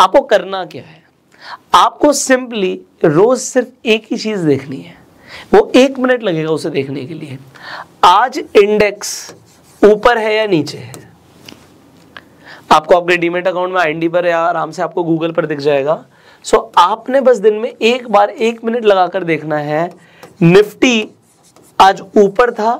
आपको करना क्या है आपको सिंपली रोज सिर्फ एक ही चीज देखनी है वो एक मिनट लगेगा उसे देखने के लिए आज इंडेक्स ऊपर है या नीचे है आपको आपके डीमेट अकाउंट में आईडी पर या आराम से आपको गूगल पर दिख जाएगा सो so, आपने बस दिन में एक बार एक मिनट लगाकर देखना है निफ्टी आज ऊपर था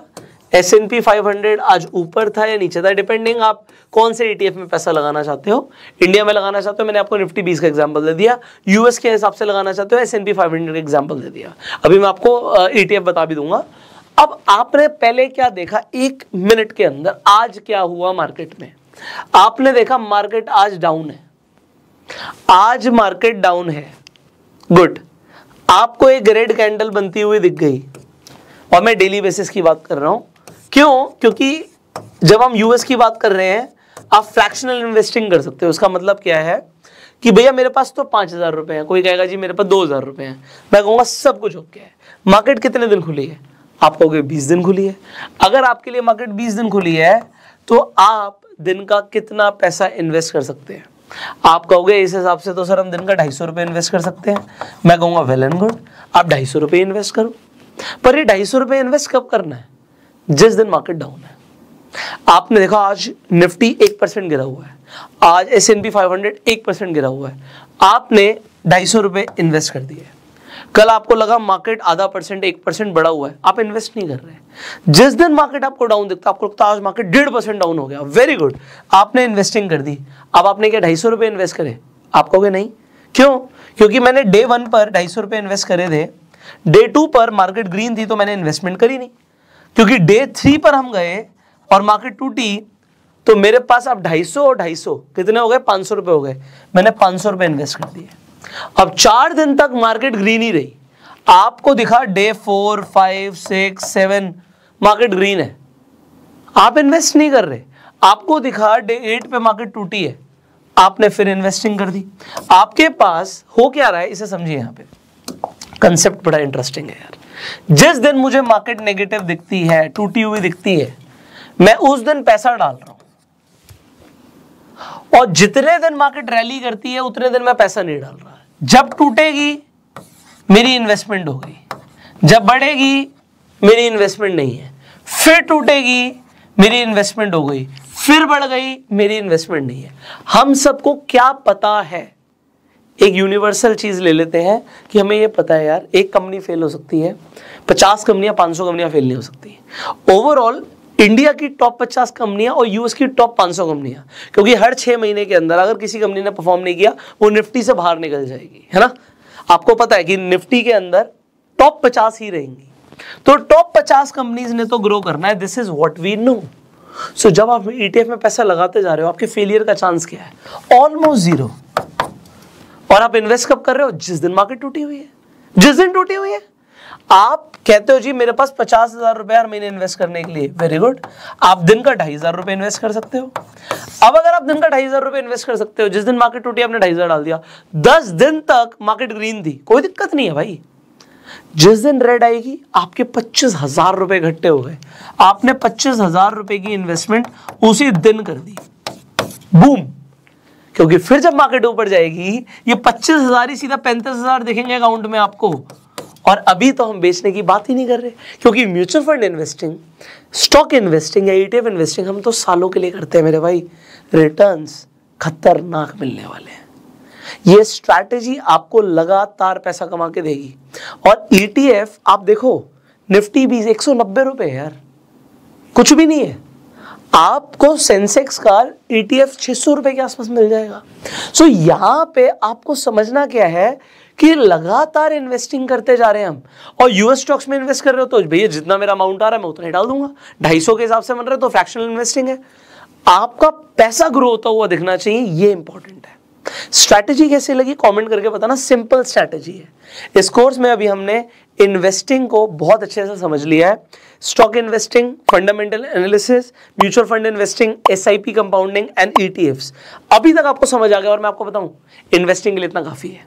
S and P five hundred आज ऊपर था या नीचे था डिपेंडिंग आप कौन से ईटीएफ e में पैसा लगाना चाहते हो इंडिया में लगाना चाहते हो मैंने आपको निफ्टी बीस का एग्जाम्पल दे दिया यूएस के हिसाब से लगाना चाहते हो S and P five hundred का एग्जाम्पल दे दिया अभी मैं आपको ईटीएफ e बता भी दूंगा अब आपने पहले क्या देखा एक मिनट के अंदर आज क्या हुआ मार्केट में आपने देखा मार्केट आज डाउन है आज मार्केट डाउन है गुड आपको एक रेड कैंडल बनती हुई दिख गई और मैं डेली बेसिस की बात कर रहा हूं क्यों क्योंकि जब हम यूएस की बात कर रहे हैं आप फ्रैक्शनल इन्वेस्टिंग कर सकते हो उसका मतलब क्या है कि भैया मेरे पास तो पांच हज़ार रुपए हैं कोई कहेगा जी मेरे पास दो हज़ार रुपए हैं मैं कहूंगा सब कुछ ओके है मार्केट कितने दिन खुली है आप कहोगे बीस दिन खुली है अगर आपके लिए मार्केट बीस दिन खुली है तो आप दिन का कितना पैसा इन्वेस्ट कर सकते हैं आप कहोगे इस हिसाब से तो सर हम दिन का ढाई सौ रुपये इन्वेस्ट कर सकते हैं मैं कहूंगा वेल एंड गुड आप ढाई सौ रुपये इन्वेस्ट करो पर ये ढाई सौ रुपये इन्वेस्ट कब करना है जिस दिन मार्केट डाउन है आपने देखा आज निफ्टी एक परसेंट गिरा हुआ है आज S and P five hundred एक परसेंट गिरा हुआ है आपने ढाई सौ रुपये इन्वेस्ट कर दिए कल आपको लगा मार्केट आधा परसेंट एक परसेंट बढ़ा हुआ है आप इन्वेस्ट नहीं कर रहे जिस दिन मार्केट आपको डाउन दिखता आपको लगता आज मार्केट डेढ़ परसेंट डाउन हो गया वेरी गुड आपने इन्वेस्टिंग कर दी अब आपने क्या ढाई सौ रुपये इन्वेस्ट करे आप कहोगे नहीं क्यों क्योंकि मैंने डे वन पर ढाई सौ रुपये इन्वेस्ट करे थे डे टू पर मार्केट ग्रीन थी तो मैंने इन्वेस्टमेंट करी नहीं क्योंकि डे थ्री पर हम गए और मार्केट टूटी तो मेरे पास अब 250 और 250 कितने हो गए पांच सौ रुपए हो गए मैंने पाँच सौ रुपये इन्वेस्ट कर दिए अब चार दिन तक मार्केट ग्रीन ही रही आपको दिखा day four five six seven market green है आप इन्वेस्ट नहीं कर रहे आपको दिखा डे एट पे मार्केट टूटी है आपने फिर इन्वेस्टिंग कर दी आपके पास हो क्या रहा है इसे समझिए यहाँ पे कंसेप्ट बड़ा इंटरेस्टिंग है यार जिस दिन मुझे मार्केट नेगेटिव दिखती है टूटी हुई दिखती है मैं उस दिन पैसा डाल रहा हूं और जितने दिन मार्केट रैली करती है उतने दिन मैं पैसा नहीं डाल रहा जब टूटेगी मेरी इन्वेस्टमेंट होगी जब बढ़ेगी मेरी इन्वेस्टमेंट नहीं है फिर टूटेगी मेरी इन्वेस्टमेंट हो गई फिर बढ़ गई मेरी इन्वेस्टमेंट नहीं है हम सबको क्या पता है एक यूनिवर्सल चीज़ ले लेते हैं कि हमें ये पता है यार एक कंपनी फेल हो सकती है पचास कंपनियां पांच सौ कंपनियां फेल नहीं हो सकती ओवरऑल इंडिया की टॉप पचास कंपनियां और यूएस की टॉप पांच सौ कंपनियां क्योंकि हर छह महीने के अंदर अगर किसी कंपनी ने परफॉर्म नहीं किया वो निफ्टी से बाहर निकल जाएगी है ना आपको पता है कि निफ्टी के अंदर टॉप पचास ही रहेंगी तो टॉप पचास कंपनीज ने तो ग्रो करना है this is what we know so जब आप ईटीएफ e में पैसा लगाते जा रहे हो आपके फेलियर का चांस क्या है ऑलमोस्ट जीरो और आप इन्वेस्ट कब कर रहे हो जिस दिन मार्केट टूटी हुई है जिस दिन टूटी हुई है आप कहते हो जी मेरे पास पचास हजार रुपए हर महीने इन्वेस्ट करने के लिए वेरी गुड आप दिन का ढाई हजार रुपए इन्वेस्ट कर सकते हो अब अगर आप दिन का ढाई हजार रुपए इन्वेस्ट कर सकते हो जिस दिन मार्केट टूटी आपने ढाई हजार डाल दिया दस दिन तक मार्केट ग्रीन थी कोई दिक्कत नहीं है भाई जिस दिन रेड आएगी आपके पच्चीस हजार रुपए इकट्ठे हो गए आपने पच्चीस हजार रुपए की इन्वेस्टमेंट उसी दिन कर दी बूम क्योंकि फिर जब मार्केट ऊपर जाएगी ये पच्चीस हजार ही सीधा पैंतीस हजार देखेंगे अकाउंट में आपको और अभी तो हम बेचने की बात ही नहीं कर रहे क्योंकि mutual fund investing stock investing या ईटीएफ e इन्वेस्टिंग हम तो सालों के लिए करते हैं मेरे भाई रिटर्न्स खतरनाक मिलने वाले हैं ये स्ट्रैटेजी आपको लगातार पैसा कमा के देगी और ईटीएफ e आप देखो निफ्टी भी एक सौ नब्बे रुपये यार कुछ भी नहीं है आपको सेंसेक्स का ईटीएफ e छह सौ रुपए के आसपास मिल जाएगा सो so, यहां पे आपको समझना क्या है कि लगातार इन्वेस्टिंग करते जा रहे हैं हम और यूएस स्टॉक्स में इन्वेस्ट कर रहे हो तो भैया जितना मेरा अमाउंट आ रहा है मैं उतना ही डाल दूंगा ढाई सौ के हिसाब से बन रहे तो फ्रैक्शनल इन्वेस्टिंग है आपका पैसा ग्रो होता हुआ दिखना चाहिए ये इंपॉर्टेंट है स्ट्रैटेजी कैसे लगी कमेंट करके बताना सिंपल स्ट्रैटेजी है इस कोर्स में अभी हमने इन्वेस्टिंग को बहुत अच्छे से समझ लिया है stock investing fundamental analysis mutual fund investing S compounding and E अभी तक आपको समझ आ गया और मैं आपको बताऊं इन्वेस्टिंग के लिए इतना काफ़ी है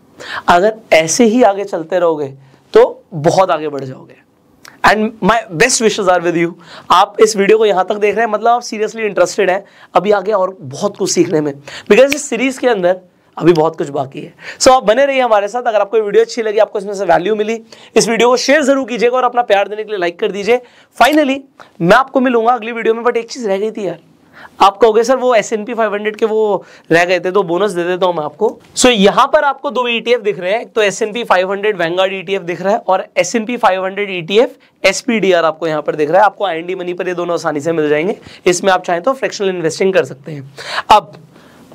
अगर ऐसे ही आगे चलते रहोगे तो बहुत आगे बढ़ जाओगे and my best wishes are with you आप इस वीडियो को यहाँ तक देख रहे हैं मतलब आप सीरियसली इंटरेस्टेड हैं अभी आगे और बहुत कुछ सीखने में बिकॉज इस सीरीज़ के अंदर अभी बहुत कुछ बाकी है सो so, आप बने रहिए हमारे साथ अगर आपको वीडियो अच्छी लगी आपको इसमें से वैल्यू मिली इस वीडियो को शेयर जरूर कीजिएगा और अपना प्यार देने के लिए लाइक कर दीजिए फाइनली मैं आपको मिलूंगा अगली वीडियो में बट एक चीज़ रह गई थी यार आप कहोगे सर वो S and P five hundred के वो रह गए थे तो बोनस दे देता हूँ मैं आपको सो so, यहाँ पर आपको दो ईटीएफ e दिख रहे हैं तो S and P five hundred Vanguard ETF दिख रहा है और S and P five hundred ETF SPDR आपको यहां पर दिख रहा है आपको आईएनडी मनी पर ये दोनों आसानी से मिल जाएंगे इसमें आप चाहें तो फ्रैक्शनल इन्वेस्टिंग कर सकते हैं अब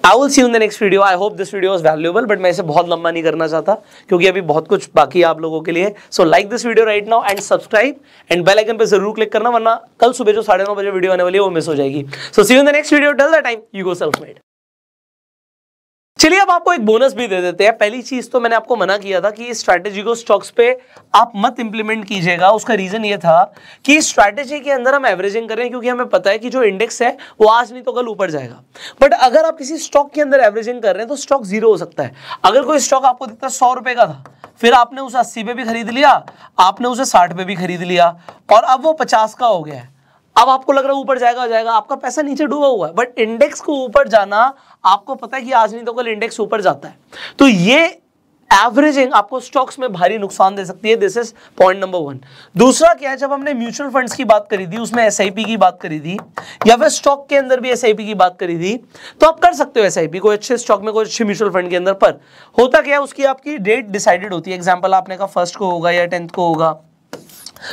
I will see in the next video I hope this video is valuable but मैं इसे बहुत लंबा नहीं करना चाहता क्योंकि अभी बहुत कुछ बाकी है आप लोगों के लिए so like this video right now and subscribe and bell icon पे जरूर क्लिक करना वरना कल सुबह जो साढ़े नौ बजे वीडियो आने वाली है वो मिस हो जाएगी so see in the next video till the time you go self made चलिए अब आपको एक बोनस भी दे देते हैं पहली चीज तो मैंने आपको मना किया था कि इस स्ट्रैटेजी को स्टॉक्स पे आप मत इंप्लीमेंट कीजिएगा उसका रीजन ये था कि इस स्ट्रैटेजी के अंदर हम एवरेजिंग करें क्योंकि हमें पता है कि जो इंडेक्स है वो आज नहीं तो कल ऊपर जाएगा बट अगर आप किसी स्टॉक के अंदर एवरेजिंग कर रहे हैं तो स्टॉक जीरो हो सकता है अगर कोई स्टॉक आपको दिखता है सौ रुपए का था फिर आपने उसे अस्सी पे भी खरीद लिया आपने उसे साठ पे भी खरीद लिया और अब वो पचास का हो गया है अब आपको लग रहा है ऊपर जाएगा जाएगा आपका पैसा नीचे डूबा हुआ है बट इंडेक्स को ऊपर जाना आपको पता है कि आज नहीं तो कल इंडेक्स ऊपर जाता है तो ये एवरेजिंग आपको स्टॉक्स में भारी नुकसान दे सकती है this is point number one दूसरा क्या है जब हमने म्यूचुअल फंड्स की बात करी थी उसमें एस की बात करी थी या फिर स्टॉक के अंदर भी एस की बात करी थी तो आप कर सकते हो एस कोई अच्छे स्टॉक में कोई अच्छे म्यूचुअल फंड के अंदर पर होता क्या है उसकी आपकी डेट डिसाइडेड होती है एग्जाम्पल आपने कहा फर्स्ट को होगा या टेंथ को होगा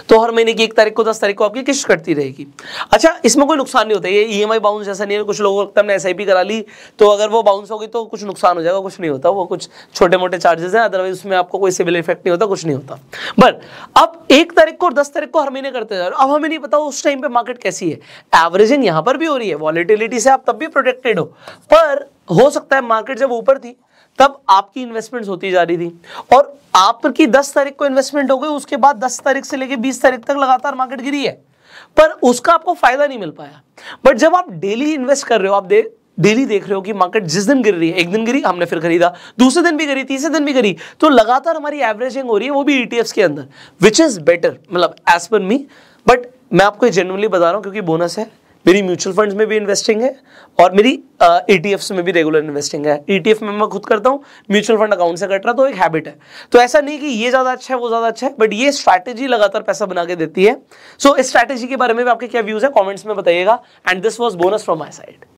तो हर महीने की एक तारीख को दस तारीख को आपकी किश्त कटती रहेगी अच्छा इसमें कोई नुकसान नहीं होता ये ई एम बाउंस जैसा नहीं है कुछ लोगों को हमने एस करा ली तो अगर वो बाउंस होगी तो कुछ नुकसान हो जाएगा कुछ नहीं होता वो कुछ छोटे मोटे चार्जेस हैं अदरवाइज उसमें आपको कोई सिविल इफेक्ट नहीं होता कुछ नहीं होता बट अब एक तारीख को और दस तारीख को हर महीने करते जा रहे अब हमें नहीं पता उस टाइम पर मार्केट कैसी है एवरेजिंग यहाँ पर भी हो रही है वॉलिटिलिटी से आप तब भी प्रोटेक्टेड हो पर हो सकता है मार्केट जब ऊपर थी तब आपकी इन्वेस्टमेंट होती जा रही थी और आपकी 10 तारीख को इन्वेस्टमेंट हो गई उसके बाद 10 तारीख से लेकर 20 तारीख तक लगातार मार्केट गिरी है पर उसका आपको फायदा नहीं मिल पाया बट जब आप डेली इन्वेस्ट कर रहे हो आप देख डेली देख रहे हो कि मार्केट जिस दिन गिर रही है एक दिन गिरी हमने फिर खरीदा दूसरे दिन भी गिरी तीसरे दिन भी गिरी तो लगातार हमारी एवरेजिंग हो रही है वो भी ईटीएफ e के अंदर विच इज बेटर मतलब एज पर मी बट मैं आपको जनरली बता रहा हूँ क्योंकि बोनस है मेरी म्यूचुअल फंड्स में भी इन्वेस्टिंग है और मेरी ईटीएफ e में भी रेगुलर इन्वेस्टिंग है ईटीएफ e में मैं खुद करता हूँ म्यूचुअल फंड अकाउंट से कट रहा तो एक हैबिट है तो ऐसा नहीं कि ये ज़्यादा अच्छा है वो ज़्यादा अच्छा है बट ये स्ट्रैटेजी लगातार पैसा बना के देती है सो so, इस स्ट्रैटेजी के बारे में भी आपके क्या व्यूज़ है कॉमेंट्स में बताइएगा and this was bonus from my side